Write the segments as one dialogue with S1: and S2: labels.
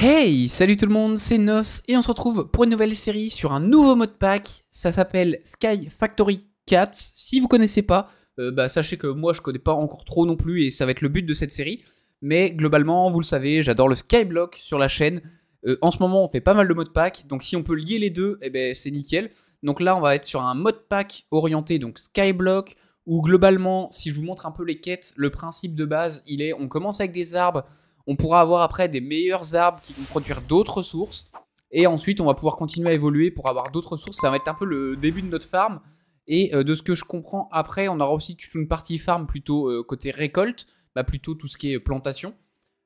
S1: Hey, salut tout le monde, c'est Nos et on se retrouve pour une nouvelle série sur un nouveau mode pack. Ça s'appelle Sky Factory 4. Si vous connaissez pas, euh, bah, sachez que moi je connais pas encore trop non plus et ça va être le but de cette série. Mais globalement, vous le savez, j'adore le Skyblock sur la chaîne. Euh, en ce moment, on fait pas mal de modpacks, pack, donc si on peut lier les deux, eh ben, c'est nickel. Donc là, on va être sur un mode pack orienté donc Skyblock où globalement, si je vous montre un peu les quêtes, le principe de base, il est on commence avec des arbres on pourra avoir après des meilleurs arbres qui vont produire d'autres sources. Et ensuite, on va pouvoir continuer à évoluer pour avoir d'autres sources. Ça va être un peu le début de notre farm. Et euh, de ce que je comprends, après, on aura aussi toute une partie farm plutôt euh, côté récolte, bah, plutôt tout ce qui est plantation.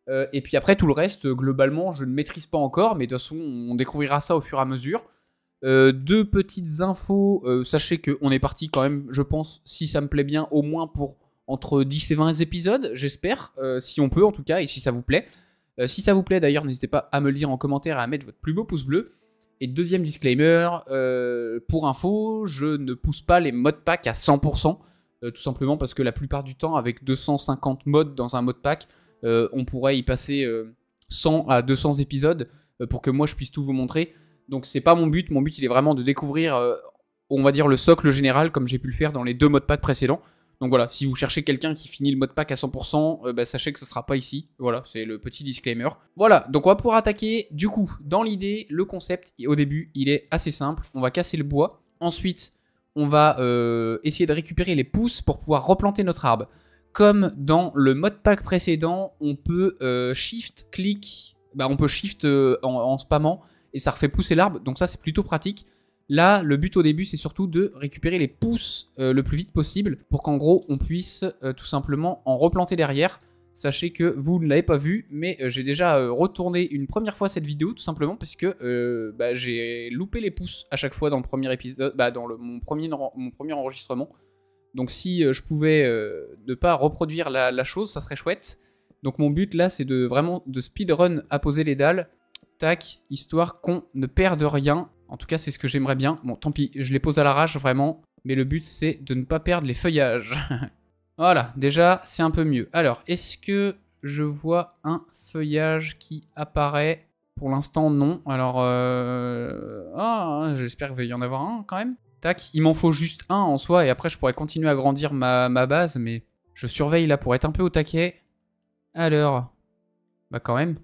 S1: Euh, et puis après, tout le reste, globalement, je ne maîtrise pas encore, mais de toute façon, on découvrira ça au fur et à mesure. deux petites infos, sachez qu'on est parti quand même, je pense, si ça me plaît bien, au moins pour entre 10 et 20 épisodes, j'espère, euh, si on peut en tout cas, et si ça vous plaît. Euh, si ça vous plaît d'ailleurs, n'hésitez pas à me le dire en commentaire et à mettre votre plus beau pouce bleu. Et deuxième disclaimer, euh, pour info, je ne pousse pas les modes pack à 100%, tout simplement parce que la plupart du temps, avec 250 modes dans un mode pack, on pourrait y passer 100 à 200 épisodes pour que moi je puisse tout vous montrer. Donc c'est pas mon but, mon but il est vraiment de découvrir, on va dire, le socle général comme j'ai pu le faire dans les deux modes pack précédents. Donc voilà, si vous cherchez quelqu'un qui finit le mode pack à 100%, euh, bah, sachez que ce sera pas ici. Voilà, c'est le petit disclaimer. Voilà, donc on va pouvoir attaquer. Du coup, dans l'idée, le concept, au début, il est assez simple. On va casser le bois. Ensuite, on va euh, essayer de récupérer les pousses pour pouvoir replanter notre arbre. Comme dans le mode pack précédent, on peut euh, shift, clic, bah, on peut shift en, en spammant et ça refait pousser l'arbre. Donc ça, c'est plutôt pratique. Là, le but au début, c'est surtout de récupérer les pousses euh, le plus vite possible pour qu'en gros, on puisse euh, tout simplement en replanter derrière. Sachez que vous ne l'avez pas vu, mais euh, j'ai déjà retourné une première fois cette vidéo, tout simplement parce que bah, j'ai loupé les pouces à chaque fois dans le premier épisode, bah, dans mon, premier, mon premier enregistrement. Donc si je pouvais ne pas reproduire la, chose, ça serait chouette. Donc mon but là, c'est de vraiment de speedrun à poser les dalles, tac, histoire qu'on ne perde rien en tout cas, c'est ce que j'aimerais bien. Bon, tant pis, je les pose à l'arrache vraiment. Mais le but, c'est de ne pas perdre les feuillages. voilà, déjà, c'est un peu mieux. Alors, est-ce que je vois un feuillage qui apparaît Pour l'instant, non. Alors, euh, ah, j'espère qu'il va y en avoir un quand même. Tac, il m'en faut juste un en soi. Et après, je pourrais continuer à grandir ma, ma base. Mais je surveille là pour être un peu au taquet. Alors, bah quand même.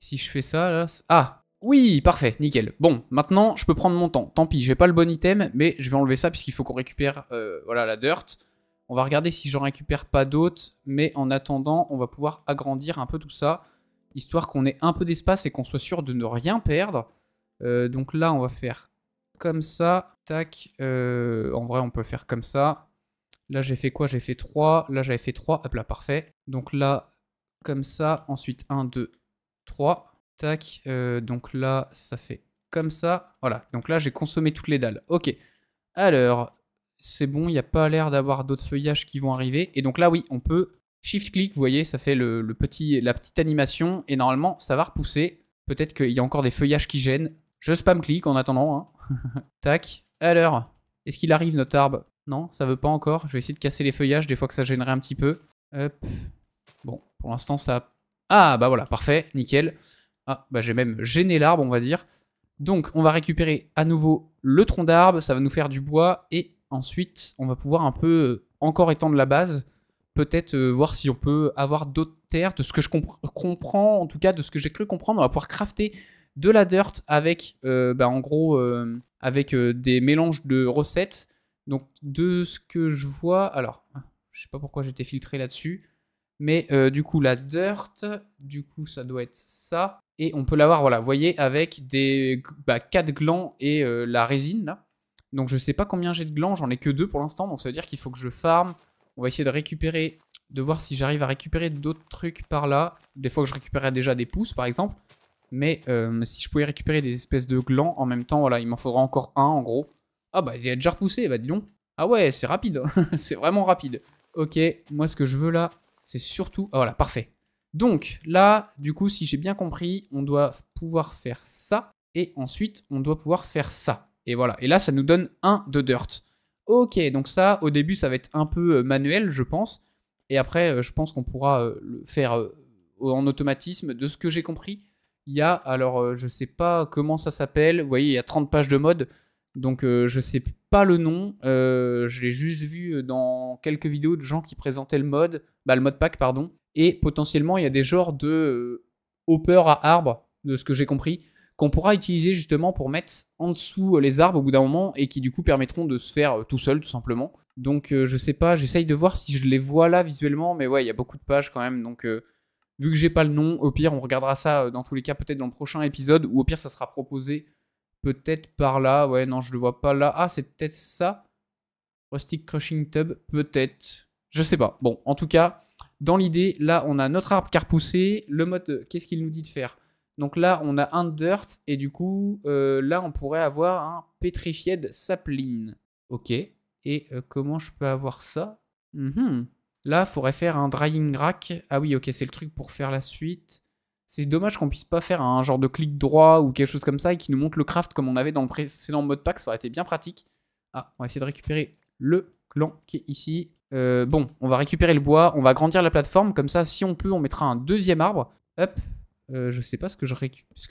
S1: Si je fais ça, là... Ah, oui, parfait, nickel. Bon, maintenant, je peux prendre mon temps. Tant pis, j'ai pas le bon item, mais je vais enlever ça puisqu'il faut qu'on récupère euh, voilà, la dirt. On va regarder si j'en récupère pas d'autres, mais en attendant, on va pouvoir agrandir un peu tout ça, histoire qu'on ait un peu d'espace et qu'on soit sûr de ne rien perdre. Euh, donc là, on va faire comme ça. Tac. Euh, en vrai, on peut faire comme ça. Là, j'ai fait quoi J'ai fait 3. Là, j'avais fait 3. Hop là, parfait. Donc là, comme ça. Ensuite, 1, 2, 3. Tac, euh, donc là, ça fait comme ça. Voilà, donc là, j'ai consommé toutes les dalles. Ok, alors, c'est bon, il n'y a pas l'air d'avoir d'autres feuillages qui vont arriver. Et donc là, oui, on peut shift-click, vous voyez, ça fait le, petit, la petite animation. Et normalement, ça va repousser. Peut-être qu'il y a encore des feuillages qui gênent. Je spam-click en attendant. Hein. Tac, alors, est-ce qu'il arrive notre arbre Non, ça veut pas encore. Je vais essayer de casser les feuillages, des fois que ça gênerait un petit peu. Hop. Bon, pour l'instant, ça... Ah, bah voilà, parfait, nickel. Ah, bah j'ai même gêné l'arbre, on va dire. Donc, on va récupérer à nouveau le tronc d'arbre, ça va nous faire du bois, et ensuite, on va pouvoir un peu euh, encore étendre la base, peut-être euh, voir si on peut avoir d'autres terres, de ce que je comprends, en tout cas, de ce que j'ai cru comprendre, on va pouvoir crafter de la dirt avec, euh, bah, en gros, avec des mélanges de recettes. Donc, de ce que je vois, alors, je sais pas pourquoi j'étais filtré là-dessus, mais euh, du coup, la dirt, du coup, ça doit être ça. Et on peut l'avoir, voilà, vous voyez, avec des 4 bah, glands et euh, la résine, là. Donc je sais pas combien j'ai de glands, j'en ai que 2 pour l'instant, donc ça veut dire qu'il faut que je farm. On va essayer de récupérer, de voir si j'arrive à récupérer d'autres trucs par là. Des fois que je récupérais déjà des pousses, par exemple. Mais euh, si je pouvais récupérer des espèces de glands en même temps, voilà, il m'en faudra encore un, en gros. Ah bah, il a déjà repoussé, bah dis donc. Ah ouais, c'est rapide, hein. c'est vraiment rapide. Ok, moi ce que je veux là, c'est surtout... Ah, voilà, parfait. Donc là, du coup, si j'ai bien compris, on doit pouvoir faire ça. Et ensuite, on doit pouvoir faire ça. Et voilà. Et là, ça nous donne un de dirt. Ok, donc ça, au début, ça va être un peu euh, manuel, je pense. Et après, euh, je pense qu'on pourra euh, le faire en automatisme. De ce que j'ai compris, il y a, alors, je sais pas comment ça s'appelle. Vous voyez, il y a 30 pages de mode. Donc euh, je sais pas le nom, euh, je l'ai juste vu euh, dans quelques vidéos de gens qui présentaient le mode, bah le mode pack pardon, et potentiellement il y a des genres de hopper à arbres, de ce que j'ai compris, qu'on pourra utiliser justement pour mettre en dessous les arbres au bout d'un moment et qui du coup permettront de se faire tout seul tout simplement. Donc je sais pas, j'essaye de voir si je les vois là visuellement, mais ouais il y a beaucoup de pages quand même, donc vu que j'ai pas le nom, au pire on regardera ça dans tous les cas peut-être dans le prochain épisode, ou au pire ça sera proposé Peut-être par là. Ouais, non, je le vois pas là. Ah, c'est peut-être ça. Rustic Crushing Tub, peut-être. Je sais pas. Bon, en tout cas, dans l'idée, là, on a notre arbre car poussé, Le mode, euh, qu'est-ce qu'il nous dit de faire Donc là, on a un dirt. Et du coup, euh, là, on pourrait avoir un petrified sapling. Ok. Et euh, comment je peux avoir ça Là, il mhm. Là, faudrait faire un drying rack. Ah oui, ok, c'est le truc pour faire la suite c'est dommage qu'on puisse pas faire un genre de clic droit ou quelque chose comme ça et qui nous montre le craft comme on avait dans le précédent mode pack, ça aurait été bien pratique. Ah, on va essayer de récupérer le clan qui est ici. Euh, bon, on va récupérer le bois, on va grandir la plateforme, comme ça, si on peut, on mettra un deuxième arbre. Hop, euh, je sais pas ce que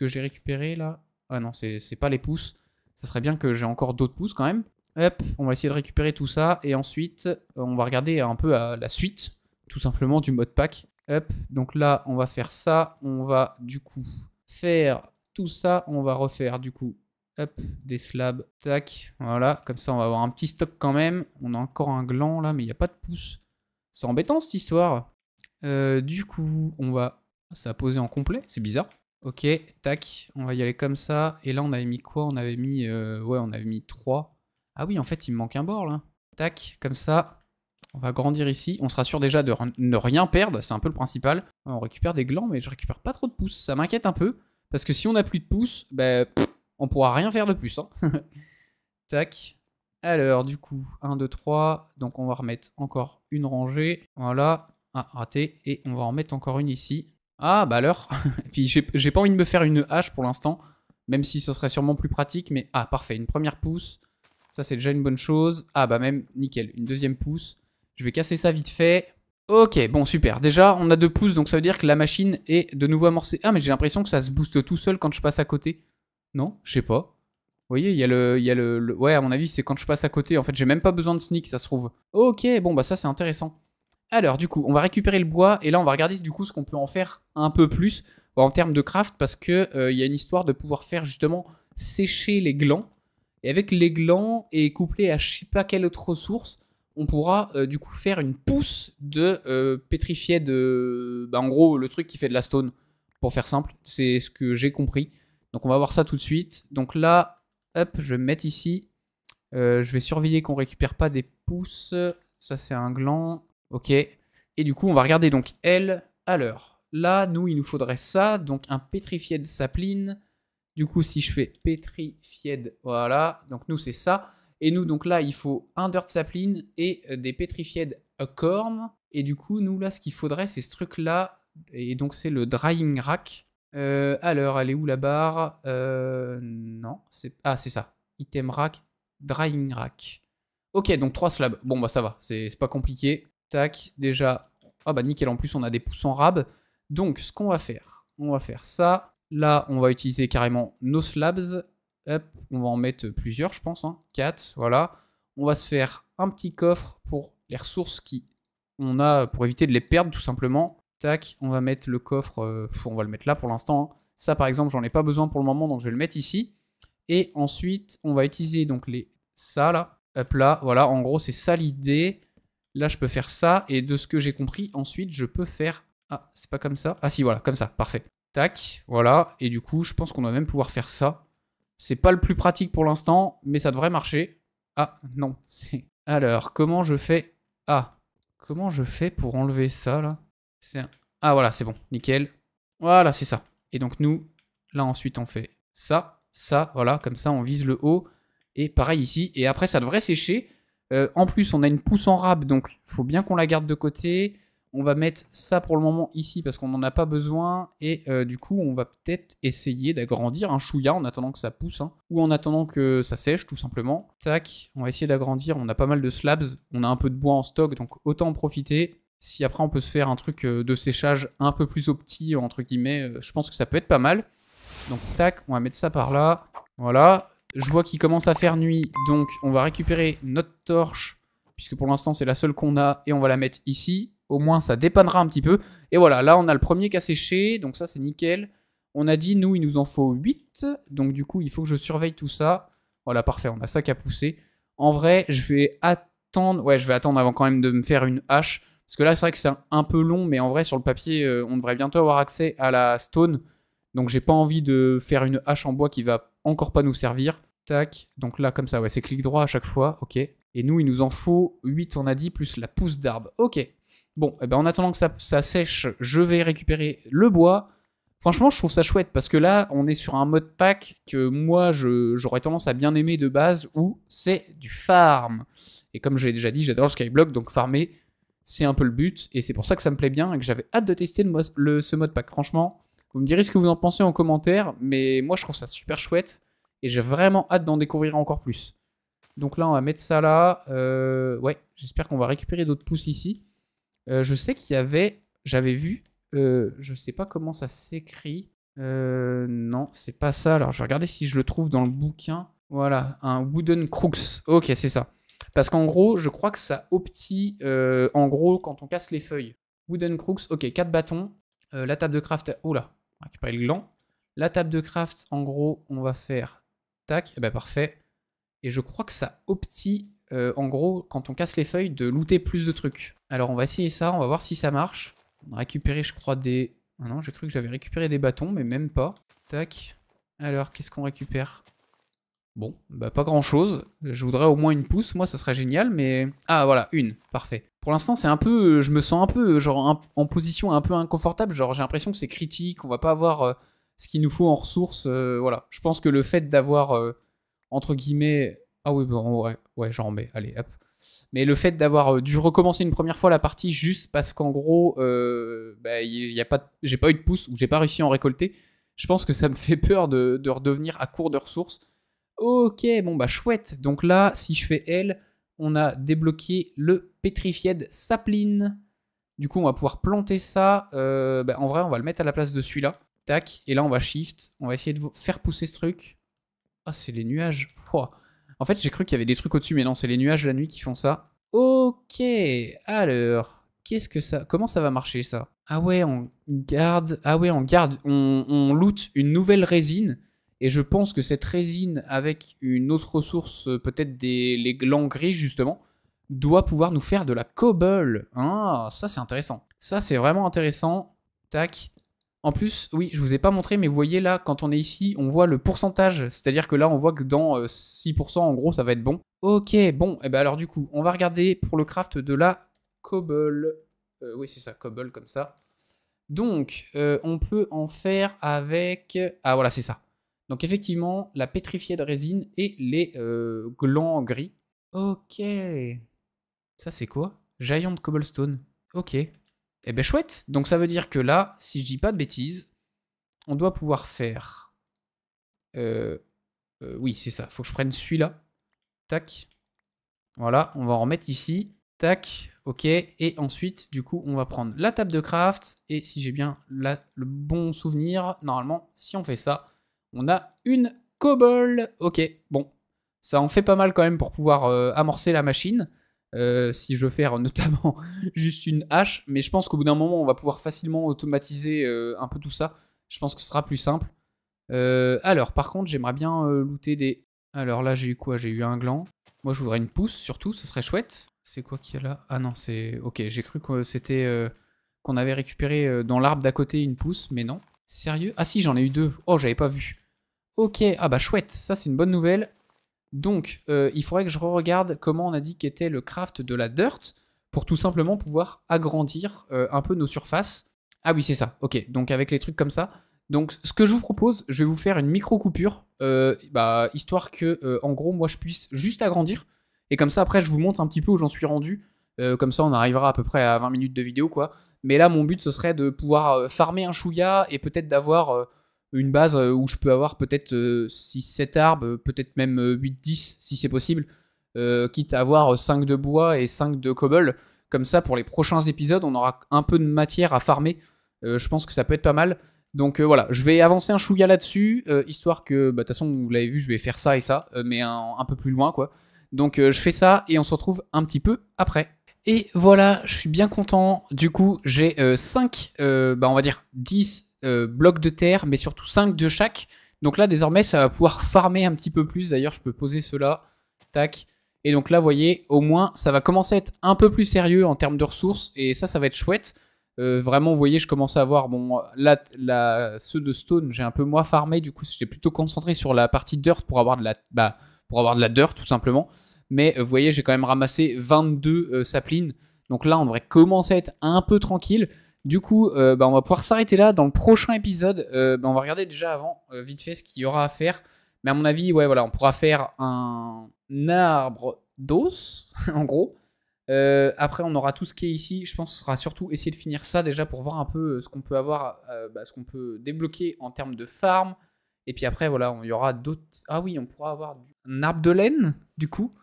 S1: j'ai récupéré là. Ah non, c'est pas les pouces. Ça serait bien que j'ai encore d'autres pouces quand même. Hop, on va essayer de récupérer tout ça, et ensuite, on va regarder un peu la suite, tout simplement, du mode pack. Donc là, on va faire ça. On va du coup faire tout ça. On va refaire du coup des slabs, tac, voilà, comme ça on va avoir un petit stock quand même. On a encore un gland là, mais il n'y a pas de pouce. C'est embêtant cette histoire. Euh, du coup, on va... Ça a en complet, c'est bizarre. Ok, tac, on va y aller comme ça. Et là on avait mis quoi On avait mis... Euh, ouais, on avait mis 3. Ah oui, en fait il me manque un bord là. Tac, comme ça. On va grandir ici. On sera sûr déjà de ne rien perdre. C'est un peu le principal. On récupère des glands, mais je récupère pas trop de pouces. Ça m'inquiète un peu. Parce que si on n'a plus de pouces, on ben, ne on pourra rien faire de plus. Hein. Tac. Alors, du coup, 1, 2, 3. Donc, on va remettre encore une rangée. Voilà. Ah, raté. Et on va en mettre encore une ici. Ah, bah alors. Puis, j'ai pas envie de me faire une hache pour l'instant. Même si ce serait sûrement plus pratique. Mais, ah, parfait. Une première pouce. Ça, c'est déjà une bonne chose. Ah, bah même, nickel. Une deuxième pouce. Je vais casser ça vite fait. Ok, bon, super. Déjà, on a deux pouces, donc ça veut dire que la machine est de nouveau amorcée. Ah, mais j'ai l'impression que ça se booste tout seul quand je passe à côté. Non, je sais pas. Vous voyez, il y a le... Y a le, Ouais, à mon avis, c'est quand je passe à côté. En fait, j'ai même pas besoin de sneak, ça se trouve. Ok, bon, bah ça, c'est intéressant. Alors, du coup, on va récupérer le bois, et là, on va regarder, du coup, ce qu'on peut en faire un peu plus bah, en termes de craft, parce que euh, il y a une histoire de pouvoir faire, justement, sécher les glands. Et avec les glands, et couplé à je sais pas quelle autre ressource, on pourra euh, du coup faire une pousse de euh, pétrifié de. Bah, en gros, le truc qui fait de la stone, pour faire simple. C'est ce que j'ai compris. Donc on va voir ça tout de suite. Donc là, hop, je vais mettre ici. Euh, je vais surveiller qu'on récupère pas des pousses, Ça, c'est un gland. Ok. Et du coup, on va regarder donc elle à l'heure. Là, nous, il nous faudrait ça. Donc un pétrifié de sapline. Du coup, si je fais pétrifié, voilà. Donc nous, c'est ça. Et nous, donc là, il faut un Dirt Sapling et euh, des Petrified Corn. Et du coup, nous, là, ce qu'il faudrait, c'est ce truc-là. Et donc, c'est le Drying Rack. Euh, alors, elle est où la barre euh, Non. Ah, c'est ça. Item Rack, Drying Rack. Ok, donc trois slabs. Bon, bah ça va, c'est pas compliqué. Tac, déjà. Ah bah nickel, en plus, on a des pouces en rab. Donc, ce qu'on va faire, on va faire ça. Là, on va utiliser carrément nos slabs. Hop, on va en mettre plusieurs, je pense. 4, hein. voilà. On va se faire un petit coffre pour les ressources qui on a pour éviter de les perdre tout simplement. Tac, on va mettre le coffre, euh, on va le mettre là pour l'instant. Hein. Ça par exemple, j'en ai pas besoin pour le moment, donc je vais le mettre ici. Et ensuite, on va utiliser donc les ça là. Hop là, voilà, en gros c'est ça l'idée. Là, je peux faire ça, et de ce que j'ai compris, ensuite, je peux faire... Ah, c'est pas comme ça Ah si, voilà, comme ça, parfait. Tac, voilà, et du coup, je pense qu'on va même pouvoir faire ça. C'est pas le plus pratique pour l'instant, mais ça devrait marcher. Ah, non, c'est... Alors, comment je fais... Ah, comment je fais pour enlever ça, là Ah, voilà, c'est bon, nickel. Voilà, c'est ça. Et donc nous, là ensuite, on fait ça, ça, voilà, comme ça, on vise le haut. Et pareil ici, et après, ça devrait sécher. Euh, en plus, on a une pousse en rab, donc il faut bien qu'on la garde de côté. On va mettre ça pour le moment ici parce qu'on n'en a pas besoin. Et euh, du coup, on va peut-être essayer d'agrandir un chouïa en attendant que ça pousse. Hein, ou en attendant que ça sèche, tout simplement. Tac, on va essayer d'agrandir. On a pas mal de slabs. On a un peu de bois en stock, donc autant en profiter. Si après on peut se faire un truc euh, de séchage un peu plus au entre guillemets, euh, je pense que ça peut être pas mal. Donc tac, on va mettre ça par là. Voilà. Je vois qu'il commence à faire nuit, donc on va récupérer notre torche, puisque pour l'instant c'est la seule qu'on a, et on va la mettre ici au moins ça dépannera un petit peu. Et voilà, là on a le premier qui a séché, donc ça c'est nickel. On a dit, nous, il nous en faut 8, donc du coup, il faut que je surveille tout ça. Voilà, parfait, on a ça qui a poussé. En vrai, je vais attendre, ouais, je vais attendre avant quand même de me faire une hache, parce que là, c'est vrai que c'est un, peu long, mais en vrai, sur le papier, euh, on devrait bientôt avoir accès à la stone, donc j'ai pas envie de faire une hache en bois qui va encore pas nous servir. Tac, donc là, comme ça, ouais, c'est clic droit à chaque fois, ok. Et nous, il nous en faut 8, on a dit, plus la pousse d'arbre. Ok, Bon, eh ben en attendant que ça, ça sèche, je vais récupérer le bois. Franchement, je trouve ça chouette parce que là, on est sur un mode pack que moi, j'aurais tendance à bien aimer de base où c'est du farm. Et comme je l'ai déjà dit, j'adore le Skyblock, donc farmer, c'est un peu le but. Et c'est pour ça que ça me plaît bien et que j'avais hâte de tester le ce mode pack. Franchement, vous me direz ce que vous en pensez en commentaire, mais moi, je trouve ça super chouette et j'ai vraiment hâte d'en découvrir encore plus. Donc là, on va mettre ça là. Euh, ouais, j'espère qu'on va récupérer d'autres pousses ici. Euh, je sais qu'il y avait, j'avais vu, je euh, je sais pas comment ça s'écrit. Euh, non, c'est pas ça. Alors, je vais regarder si je le trouve dans le bouquin. Voilà, un Wooden Crooks. Ok, c'est ça. Parce qu'en gros, je crois que ça optie, en gros, quand on casse les feuilles. Wooden Crooks, ok, 4 bâtons. la table de craft, oula, oh on récupérer le gland. La table de craft, en gros, on va faire tac, et eh ben parfait. Et je crois que ça optie euh, en gros, quand on casse les feuilles, de looter plus de trucs. Alors on va essayer ça, on va voir si ça marche. On a récupéré, je crois, des... Ah non, j'ai cru que j'avais récupéré des bâtons, mais même pas. Tac. Alors, qu'est-ce qu'on récupère Bon, bah pas grand-chose. Je voudrais au moins une pousse, moi, ça serait génial, mais... Ah, voilà, une. Parfait. Pour l'instant, c'est un peu... Euh, je me sens un peu, euh, genre, en position un peu inconfortable. Genre, j'ai l'impression que c'est critique, on va pas avoir ce qu'il nous faut en ressources. voilà. Je pense que le fait d'avoir, entre guillemets... Ah oui, bon, bah, aurait ouais, j'en mets, allez, hop. Mais le fait d'avoir euh, dû recommencer une première fois la partie juste parce qu'en gros, euh, bah, y a pas, j'ai pas eu de pouce ou j'ai pas réussi à en récolter, je pense que ça me fait peur de, redevenir à court de ressources. Ok, bon bah chouette. Donc là, si je fais L, on a débloqué le Petrified Sapline. Du coup, on va pouvoir planter ça. Euh, bah, en vrai, on va le mettre à la place de celui-là. Tac. Et là, on va shift. On va essayer de faire pousser ce truc. Ah, c'est les nuages. Pouah. En fait, j'ai cru qu'il y avait des trucs au-dessus, mais non, c'est les nuages la nuit qui font ça. Ok, alors, qu'est-ce que ça... Comment ça va marcher, ça Ah ouais, on garde... Ah ouais, on garde... On, loot une nouvelle résine, et je pense que cette résine, avec une autre ressource, peut-être des les glands gris, justement, doit pouvoir nous faire de la cobble. Ah, ça, c'est intéressant. Ça, c'est vraiment intéressant. Tac. En plus, oui, je vous ai pas montré, mais vous voyez là, quand on est ici, on voit le pourcentage. C'est-à-dire que là, on voit que dans 6%, euh, en gros, ça va être bon. Ok, bon, et eh ben alors du coup, on va regarder pour le craft de la cobble. Euh, oui, c'est ça, cobble, comme ça. Donc, euh, on peut en faire avec... Ah voilà, c'est ça. Donc effectivement, la pétrifiée de résine et les glands gris. Ok. Ça, c'est quoi Giant cobblestone. Ok. Eh ben chouette. Donc ça veut dire que là, si je dis pas de bêtises, on doit pouvoir faire... Euh, euh, oui, c'est ça. Faut que je prenne celui-là. Tac. Voilà, on va en remettre ici. Tac. OK. Et ensuite, du coup, on va prendre la table de craft. Et si j'ai bien le bon souvenir, normalement, si on fait ça, on a une cobble. OK. Bon. Ça en fait pas mal quand même pour pouvoir euh, amorcer la machine. Euh, si je veux faire notamment juste une hache, mais je pense qu'au bout d'un moment, on va pouvoir facilement automatiser euh, un peu tout ça. Je pense que ce sera plus simple. Euh, alors, par contre, j'aimerais bien looter des... Alors là, j'ai eu quoi J'ai eu un gland. Moi, je voudrais une pousse, surtout, ce serait chouette. C'est quoi qu'il y a là Ah non, c'est... Ok, j'ai cru que c'était... qu'on avait récupéré dans l'arbre d'à côté une pousse, mais non. Sérieux Ah si, j'en ai eu deux. Oh, j'avais pas vu. Ok, ah bah chouette, ça c'est une bonne nouvelle. Donc, euh, il faudrait que je regarde comment on a dit qu'était le craft de la dirt pour tout simplement pouvoir agrandir euh, un peu nos surfaces. Ah oui, c'est ça. Ok, donc avec les trucs comme ça. Donc, ce que je vous propose, je vais vous faire une micro-coupure, euh, bah, histoire que, en gros, moi, je puisse juste agrandir. Et comme ça, après, je vous montre un petit peu où j'en suis rendu. comme ça, on arrivera à peu près à 20 minutes de vidéo, quoi. Mais là, mon but, ce serait de pouvoir farmer un chouïa et peut-être d'avoir une base euh, où je peux avoir peut-être 6-7 euh, arbres, euh, peut-être même 8-10 si c'est possible, quitte à avoir 5 de bois et 5 de cobble. Comme ça, pour les prochains épisodes, on aura un peu de matière à farmer. je pense que ça peut être pas mal. Donc voilà, je vais avancer un chouïa là-dessus, histoire que, bah, de toute façon, vous l'avez vu, je vais faire ça et ça, mais un, peu plus loin, quoi. Donc je fais ça et on se retrouve un petit peu après. Et voilà, je suis bien content. Du coup, j'ai 5, bah, on va dire 10 euh, blocs de terre, mais surtout 5 de chaque. Donc là, désormais, ça va pouvoir farmer un petit peu plus. D'ailleurs, je peux poser cela. Tac. Et donc là, vous voyez, au moins, ça va commencer à être un peu plus sérieux en termes de ressources. Et ça, ça va être chouette. Euh, vraiment, vous voyez, je commence à avoir... Bon, là, la, ceux de stone, j'ai un peu moins farmé. Du coup, j'ai plutôt concentré sur la partie dirt pour avoir de la... Bah, pour avoir de la dirt, tout simplement. Mais euh, vous voyez, j'ai quand même ramassé 22 saplines. Donc là, on devrait commencer à être un peu tranquille. Du coup, euh, bah, on va pouvoir s'arrêter là. Dans le prochain épisode, euh, bah, on va regarder déjà avant, euh, vite fait, ce qu'il y aura à faire. Mais à mon avis, ouais, voilà, on pourra faire un arbre d'os, en gros. après, on aura tout ce qui est ici. Je pense que ce sera surtout essayer de finir ça déjà pour voir un peu ce qu'on peut avoir, bah, ce qu'on peut débloquer en termes de farm. Et puis après, voilà, il y aura d'autres. Ah oui, on pourra avoir un arbre de laine, du coup.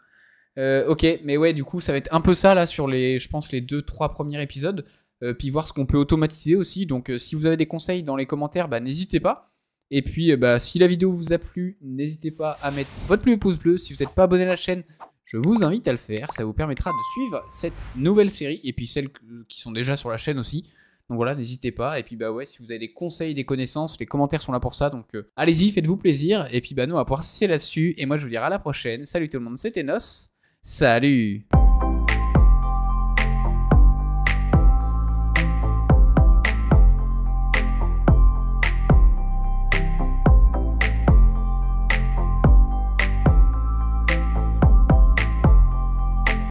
S1: ok, mais ouais, du coup, ça va être un peu ça là sur les, je pense, les deux, trois premiers épisodes. Euh, puis voir ce qu'on peut automatiser aussi. Donc euh, si vous avez des conseils dans les commentaires, bah, n'hésitez pas. Et puis euh, bah, si la vidéo vous a plu, n'hésitez pas à mettre votre plus pouce bleu. Si vous n'êtes pas abonné à la chaîne, je vous invite à le faire. Ça vous permettra de suivre cette nouvelle série et puis celles qui sont déjà sur la chaîne aussi. Donc voilà, n'hésitez pas. Et puis bah ouais, si vous avez des conseils, des connaissances, les commentaires sont là pour ça. Donc allez-y, faites-vous plaisir. Et puis bah nous, on va pouvoir là-dessus. Et moi, je vous dirai à la prochaine. Salut tout le monde, c'était Nos. Salut